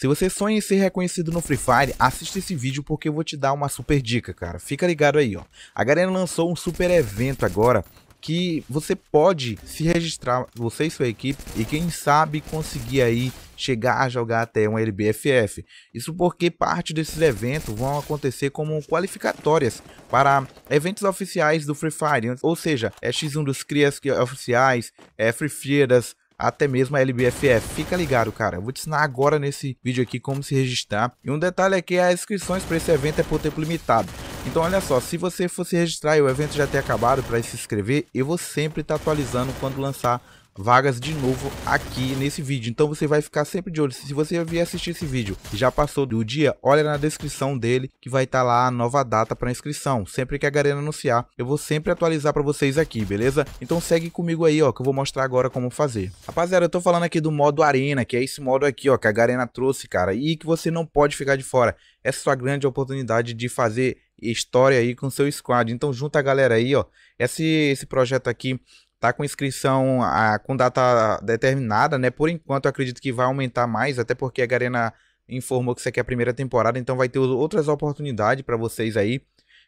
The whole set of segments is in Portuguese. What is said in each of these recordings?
Se você sonha em ser reconhecido no Free Fire, assista esse vídeo porque eu vou te dar uma super dica, cara. Fica ligado aí, ó. A Garena lançou um super evento agora que você pode se registrar, você e sua equipe, e quem sabe conseguir aí chegar a jogar até um LBFF. Isso porque parte desses eventos vão acontecer como qualificatórias para eventos oficiais do Free Fire, ou seja, é X1 dos Crias é oficiais, é Free Feiras, até mesmo a LBFF. Fica ligado, cara. Eu vou te ensinar agora nesse vídeo aqui como se registrar. E um detalhe é que as inscrições para esse evento é por tempo limitado. Então olha só, se você for se registrar e o evento já ter acabado para se inscrever, eu vou sempre estar tá atualizando quando lançar vagas de novo aqui nesse vídeo. Então você vai ficar sempre de olho. Se você vier assistir esse vídeo e já passou do dia, olha na descrição dele que vai estar tá lá a nova data para inscrição. Sempre que a Garena anunciar, eu vou sempre atualizar para vocês aqui, beleza? Então segue comigo aí, ó, que eu vou mostrar agora como fazer. Rapaziada, eu tô falando aqui do modo Arena, que é esse modo aqui, ó, que a Garena trouxe, cara, e que você não pode ficar de fora. Essa é a sua grande oportunidade de fazer história aí com seu squad. Então junta a galera aí, ó. Esse, esse projeto aqui tá com inscrição a, com data determinada, né? Por enquanto, acredito que vai aumentar mais, até porque a Garena informou que isso aqui é a primeira temporada, então vai ter outras oportunidades para vocês aí.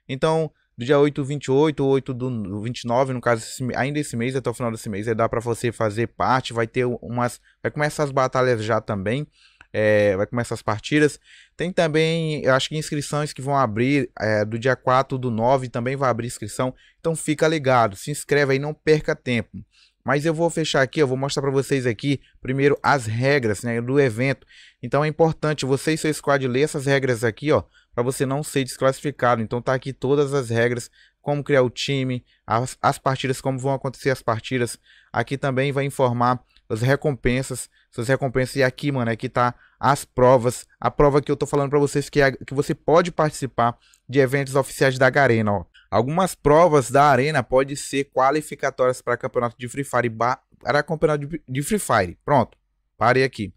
Então, do dia 8 28, 8 do 29, no caso, ainda esse mês, até o final desse mês, aí dá para você fazer parte, vai ter umas vai começar as batalhas já também é, vai começar as partidas. Tem também, eu acho que inscrições que vão abrir é, do dia 4 do 9 também vai abrir inscrição. Então fica ligado, se inscreve aí, não perca tempo. Mas eu vou fechar aqui, eu vou mostrar para vocês aqui primeiro as regras né, do evento. Então é importante você e seu squad ler essas regras aqui, ó, para você não ser desclassificado. Então tá aqui todas as regras, como criar o time, as, as partidas, como vão acontecer as partidas. Aqui também vai informar suas recompensas, suas recompensas. E aqui, mano, é que tá as provas. A prova que eu tô falando para vocês que, é, que você pode participar de eventos oficiais da Arena, ó. Algumas provas da Arena podem ser qualificatórias para campeonato de Free Fire para campeonato de Free Fire. Pronto, parei aqui.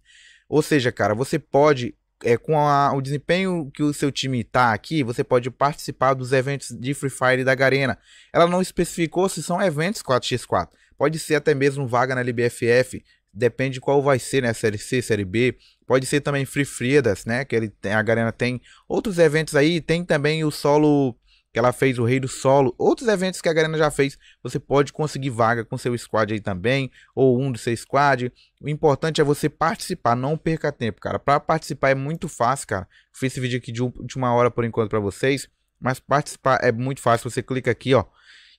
Ou seja, cara, você pode é, com a, o desempenho que o seu time está aqui, você pode participar dos eventos de Free Fire da Garena. Ela não especificou se são eventos 4x4. Pode ser até mesmo vaga na LBFF, depende qual vai ser, né? Série C, Série B. Pode ser também Free Fridas, né? Que ele tem, a Garena tem outros eventos aí. Tem também o solo que ela fez o Rei do Solo, outros eventos que a Garena já fez, você pode conseguir vaga com seu squad aí também, ou um do seu squad. O importante é você participar, não perca tempo, cara. Para participar é muito fácil, cara. fiz esse vídeo aqui de, um, de uma hora por enquanto para vocês, mas participar é muito fácil. Você clica aqui, ó,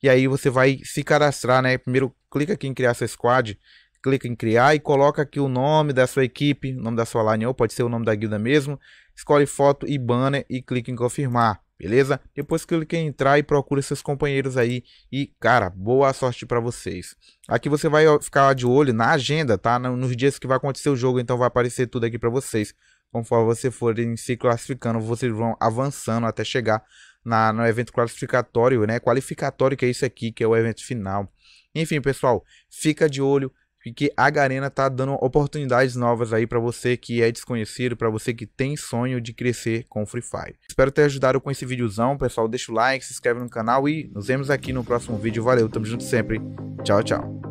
e aí você vai se cadastrar, né? Primeiro clica aqui em criar seu squad, clica em criar e coloca aqui o nome da sua equipe, o nome da sua line, ou pode ser o nome da guilda mesmo escolhe foto e banner e clica em confirmar, beleza? Depois clica em entrar e procura seus companheiros aí e, cara, boa sorte para vocês. Aqui você vai ficar de olho na agenda, tá? Nos dias que vai acontecer o jogo, então vai aparecer tudo aqui para vocês. Conforme você forem se classificando, vocês vão avançando até chegar na, no evento classificatório, né? Qualificatório, que é isso aqui, que é o evento final. Enfim, pessoal, fica de olho, e que a Garena tá dando oportunidades novas aí para você que é desconhecido, para você que tem sonho de crescer com Free Fire. Espero ter ajudado com esse videozão, pessoal. Deixa o like, se inscreve no canal e nos vemos aqui no próximo vídeo. Valeu, tamo junto sempre. Tchau, tchau.